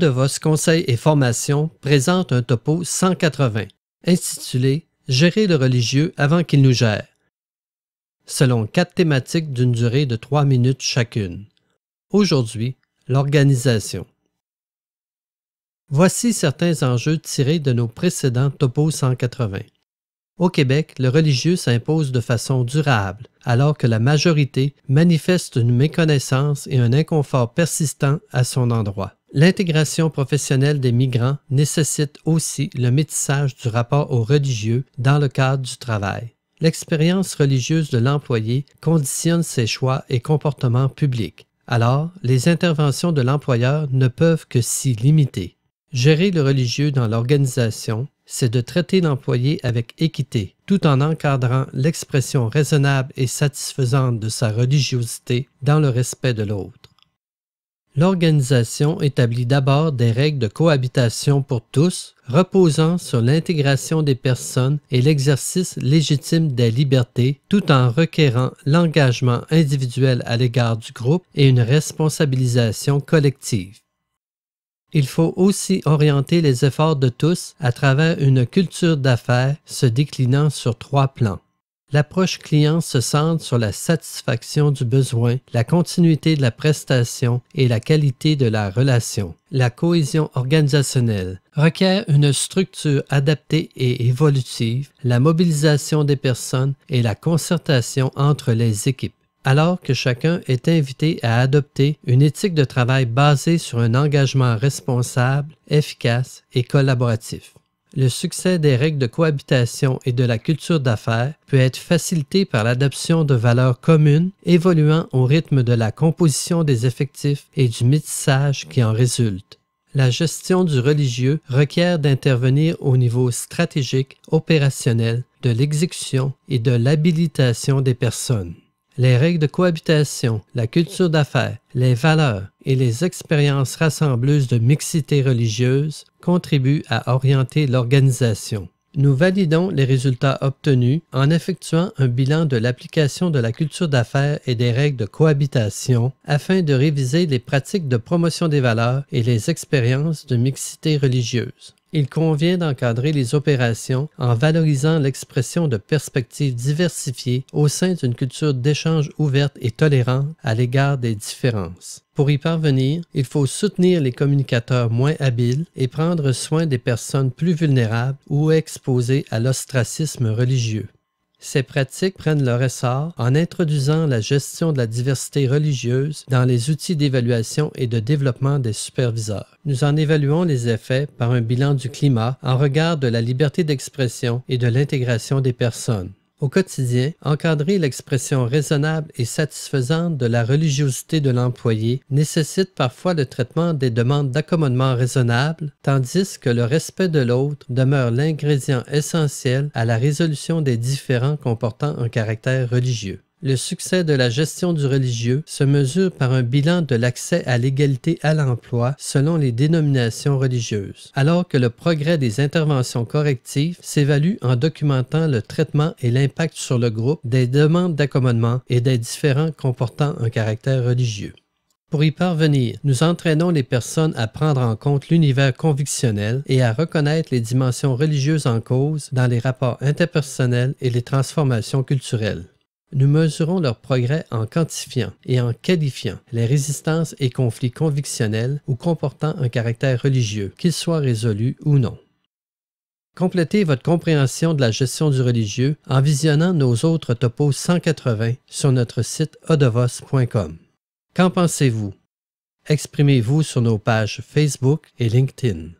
vos Conseil et Formation présente un topo 180 intitulé Gérer le religieux avant qu'il nous gère, selon quatre thématiques d'une durée de trois minutes chacune. Aujourd'hui, l'organisation. Voici certains enjeux tirés de nos précédents topos 180. Au Québec, le religieux s'impose de façon durable, alors que la majorité manifeste une méconnaissance et un inconfort persistant à son endroit. L'intégration professionnelle des migrants nécessite aussi le métissage du rapport au religieux dans le cadre du travail. L'expérience religieuse de l'employé conditionne ses choix et comportements publics. Alors, les interventions de l'employeur ne peuvent que s'y limiter. Gérer le religieux dans l'organisation, c'est de traiter l'employé avec équité, tout en encadrant l'expression raisonnable et satisfaisante de sa religiosité dans le respect de l'autre. L'organisation établit d'abord des règles de cohabitation pour tous, reposant sur l'intégration des personnes et l'exercice légitime des libertés, tout en requérant l'engagement individuel à l'égard du groupe et une responsabilisation collective. Il faut aussi orienter les efforts de tous à travers une culture d'affaires se déclinant sur trois plans l'approche client se centre sur la satisfaction du besoin, la continuité de la prestation et la qualité de la relation. La cohésion organisationnelle requiert une structure adaptée et évolutive, la mobilisation des personnes et la concertation entre les équipes alors que chacun est invité à adopter une éthique de travail basée sur un engagement responsable, efficace et collaboratif. Le succès des règles de cohabitation et de la culture d'affaires peut être facilité par l'adoption de valeurs communes évoluant au rythme de la composition des effectifs et du métissage qui en résulte. La gestion du religieux requiert d'intervenir au niveau stratégique, opérationnel, de l'exécution et de l'habilitation des personnes les règles de cohabitation, la culture d'affaires, les valeurs et les expériences rassembleuses de mixité religieuse contribuent à orienter l'organisation. Nous validons les résultats obtenus en effectuant un bilan de l'application de la culture d'affaires et des règles de cohabitation afin de réviser les pratiques de promotion des valeurs et les expériences de mixité religieuse il convient d'encadrer les opérations en valorisant l'expression de perspectives diversifiées au sein d'une culture d'échange ouverte et tolérante à l'égard des différences. Pour y parvenir, il faut soutenir les communicateurs moins habiles et prendre soin des personnes plus vulnérables ou exposées à l'ostracisme religieux. Ces pratiques prennent leur essor en introduisant la gestion de la diversité religieuse dans les outils d'évaluation et de développement des superviseurs. Nous en évaluons les effets par un bilan du climat en regard de la liberté d'expression et de l'intégration des personnes. Au quotidien, encadrer l'expression raisonnable et satisfaisante de la religiosité de l'employé nécessite parfois le traitement des demandes d'accommodement raisonnable, tandis que le respect de l'autre demeure l'ingrédient essentiel à la résolution des différends comportant un caractère religieux. Le succès de la gestion du religieux se mesure par un bilan de l'accès à l'égalité à l'emploi selon les dénominations religieuses, alors que le progrès des interventions correctives s'évalue en documentant le traitement et l'impact sur le groupe des demandes d'accommodement et des différends comportant un caractère religieux. Pour y parvenir, nous entraînons les personnes à prendre en compte l'univers convictionnel et à reconnaître les dimensions religieuses en cause dans les rapports interpersonnels et les transformations culturelles. Nous mesurons leur progrès en quantifiant et en qualifiant les résistances et conflits convictionnels ou comportant un caractère religieux, qu'ils soient résolus ou non. Complétez votre compréhension de la gestion du religieux en visionnant nos autres topos 180 sur notre site odovos.com. Qu'en pensez-vous? Exprimez-vous sur nos pages Facebook et LinkedIn.